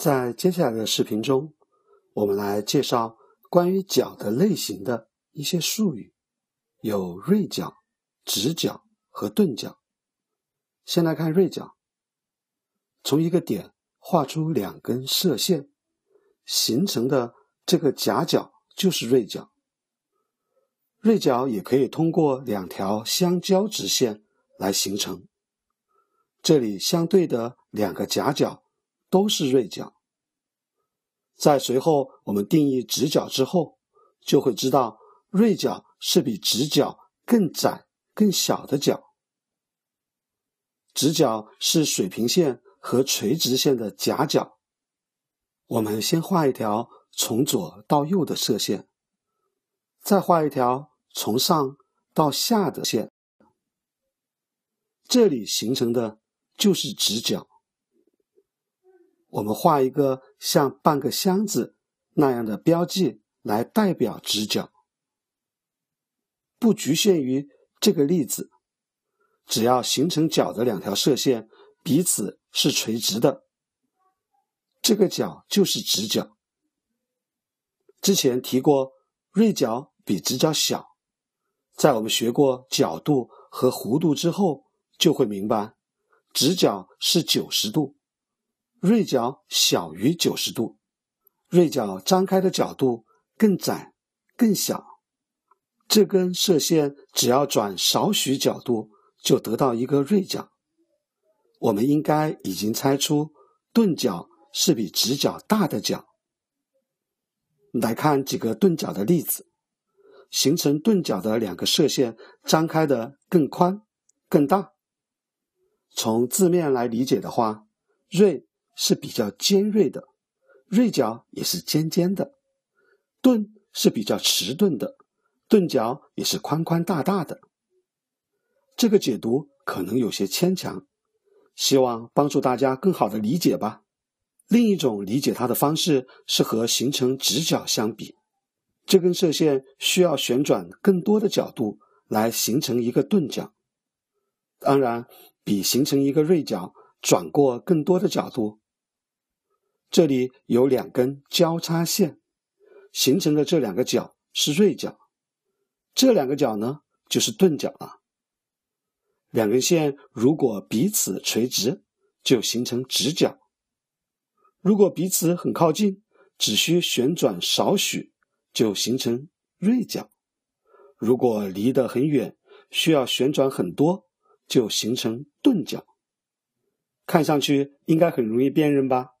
在接下来的视频中，我们来介绍关于角的类型的一些术语，有锐角、直角和钝角。先来看锐角，从一个点画出两根射线，形成的这个夹角就是锐角。锐角也可以通过两条相交直线来形成，这里相对的两个夹角。都是锐角。在随后我们定义直角之后，就会知道锐角是比直角更窄、更小的角。直角是水平线和垂直线的夹角。我们先画一条从左到右的射线，再画一条从上到下的线，这里形成的就是直角。我们画一个像半个箱子那样的标记来代表直角，不局限于这个例子，只要形成角的两条射线彼此是垂直的，这个角就是直角。之前提过，锐角比直角小，在我们学过角度和弧度之后，就会明白，直角是九十度。锐角小于九十度，锐角张开的角度更窄、更小。这根射线只要转少许角度，就得到一个锐角。我们应该已经猜出，钝角是比直角大的角。来看几个钝角的例子，形成钝角的两个射线张开的更宽、更大。从字面来理解的话，锐。是比较尖锐的，锐角也是尖尖的；钝是比较迟钝的，钝角也是宽宽大大的。这个解读可能有些牵强，希望帮助大家更好的理解吧。另一种理解它的方式是和形成直角相比，这根射线需要旋转更多的角度来形成一个钝角，当然比形成一个锐角转过更多的角度。这里有两根交叉线，形成的这两个角是锐角，这两个角呢就是钝角了。两根线如果彼此垂直，就形成直角；如果彼此很靠近，只需旋转少许就形成锐角；如果离得很远，需要旋转很多就形成钝角。看上去应该很容易辨认吧？